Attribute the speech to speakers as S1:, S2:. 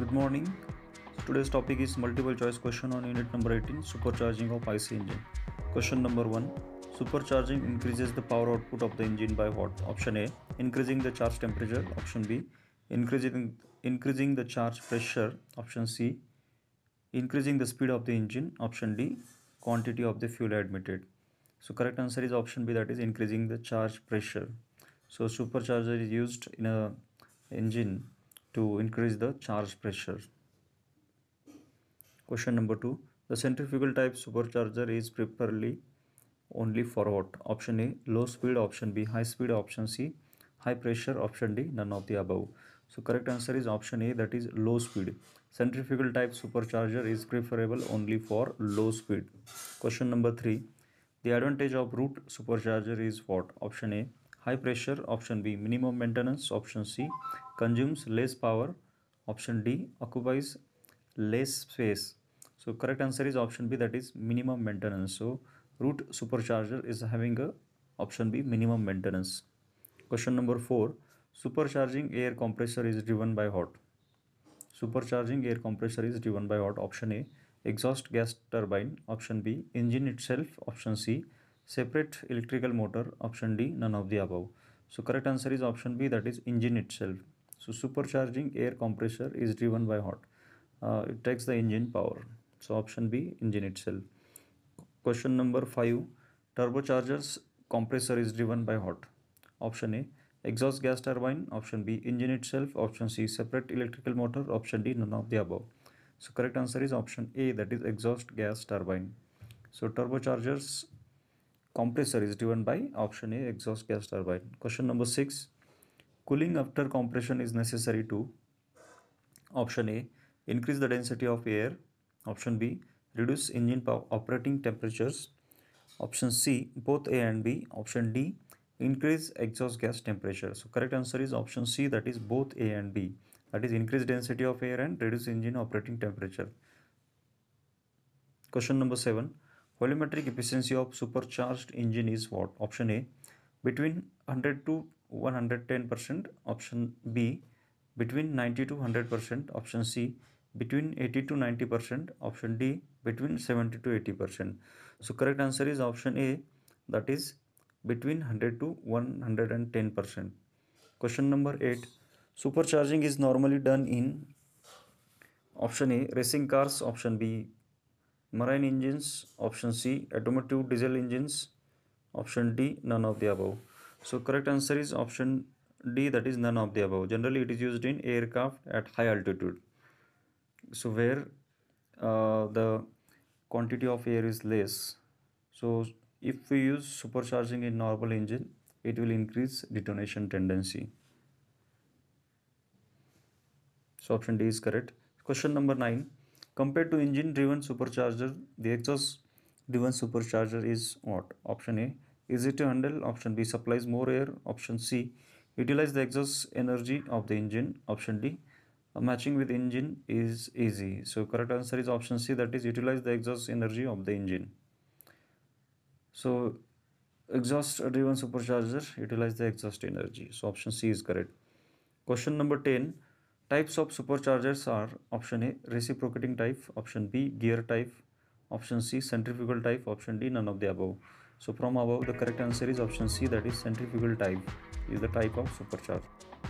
S1: Good morning. Today's topic is multiple choice question on unit number 18 supercharging of IC engine. Question number 1 Supercharging increases the power output of the engine by what? Option A increasing the charge temperature. Option B increasing increasing the charge pressure. Option C increasing the speed of the engine. Option D quantity of the fuel admitted. So correct answer is option B that is increasing the charge pressure. So supercharger is used in a engine to increase the charge pressure. Question number 2. The centrifugal type supercharger is preferably only for what? Option A low speed, option B high speed, option C high pressure, option D none of the above. So correct answer is option A that is low speed. Centrifugal type supercharger is preferable only for low speed. Question number 3. The advantage of root supercharger is what? Option A high pressure, option B minimum maintenance, option C consumes less power option D occupies less space so correct answer is option B that is minimum maintenance so root supercharger is having a option B minimum maintenance question number 4 supercharging air compressor is driven by hot supercharging air compressor is driven by hot option A exhaust gas turbine option B engine itself option C separate electrical motor option D none of the above so correct answer is option B that is engine itself so supercharging air compressor is driven by what? Uh, it takes the engine power. So option B, engine itself. Question number 5. Turbocharger's compressor is driven by what? Option A, exhaust gas turbine. Option B, engine itself. Option C, separate electrical motor. Option D, none of the above. So correct answer is option A, that is exhaust gas turbine. So turbocharger's compressor is driven by option A, exhaust gas turbine. Question number 6. Cooling after compression is necessary to option A increase the density of air, option B reduce engine operating temperatures, option C both A and B, option D increase exhaust gas temperature. So correct answer is option C that is both A and B that is increase density of air and reduce engine operating temperature. Question number 7 volumetric efficiency of supercharged engine is what? Option A between 100 to 110% option B between 90 to 100% option C between 80 to 90% option D between 70 to 80% so correct answer is option A that is between 100 to 110% question number 8 supercharging is normally done in option A racing cars option B marine engines option C automotive diesel engines option D none of the above so correct answer is option D that is none of the above. Generally it is used in aircraft at high altitude. So where uh, the quantity of air is less. So if we use supercharging in normal engine it will increase detonation tendency. So option D is correct. Question number 9. Compared to engine driven supercharger the exhaust driven supercharger is what? Option A easy to handle option b supplies more air option c utilize the exhaust energy of the engine option d matching with engine is easy so correct answer is option c that is utilize the exhaust energy of the engine so exhaust driven supercharger utilize the exhaust energy so option c is correct question number 10 types of superchargers are option a reciprocating type option b gear type option c centrifugal type option d none of the above so from above the correct answer is option C that is centrifugal type is the type of supercharger.